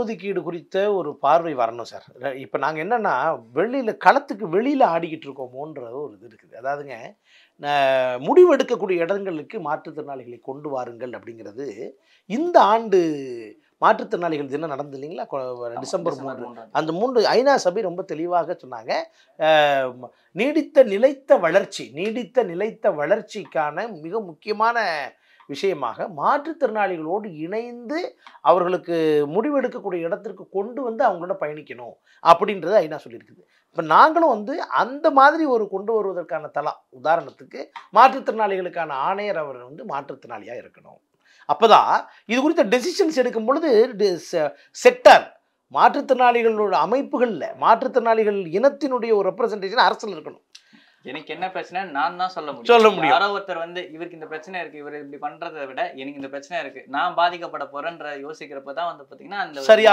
ஒதுக்கீடு குறித்த ஒரு பார்வை வரணும் சார் இப்போ நாங்கள் என்னென்னா வெளியில் களத்துக்கு வெளியில் ஆடிக்கிட்டு இருக்கோமோன்ற ஒரு இது இருக்குது அதாவதுங்க முடிவெடுக்கக்கூடிய இடங்களுக்கு மாற்றுத்திறனாளிகளை கொண்டு வாருங்கள் அப்படிங்கிறது இந்த ஆண்டு மாற்றுத்திறனாளிகள் தினம் நடந்தது இல்லைங்களா டிசம்பர் மூன்று அந்த மூன்று ஐநா சபை ரொம்ப தெளிவாக சொன்னாங்க நீடித்த நிலைத்த வளர்ச்சி நீடித்த நிலைத்த வளர்ச்சிக்கான மிக முக்கியமான விஷயமாக மாற்றுத்திறனாளிகளோடு இணைந்து அவர்களுக்கு முடிவெடுக்கக்கூடிய இடத்திற்கு கொண்டு வந்து அவங்களோட பயணிக்கணும் அப்படின்றத ஐநா சொல்லியிருக்குது இப்போ நாங்களும் வந்து அந்த மாதிரி ஒரு கொண்டு வருவதற்கான தளம் உதாரணத்துக்கு மாற்றுத்திறனாளிகளுக்கான ஆணையர் அவர் வந்து மாற்றுத்திறனாளியாக இருக்கணும் அப்போதான் இது குறித்த டெசிஷன்ஸ் எடுக்கும் பொழுது செக்டர் மாற்றுத்திறனாளிகளோட அமைப்புகளில் மாற்றுத்திறனாளிகள் இனத்தினுடைய ஒரு ரெப்ரஸன்டேஷன் அரசில் இருக்கணும் எனக்கு என்ன பிரச்சனை நான் தான் சொல்ல முடியும் சொல்ல முடியும் யாரோ ஒருத்தர் வந்து இவருக்கு இந்த பிரச்சனை இருக்கு இவர் இப்படி பண்றதை விட எனக்கு இந்த பிரச்சனை இருக்கு நான் பாதிக்கப்பட போறேன்ற யோசிக்கிறப்ப தான் வந்து பாத்தீங்கன்னா அந்த சரியா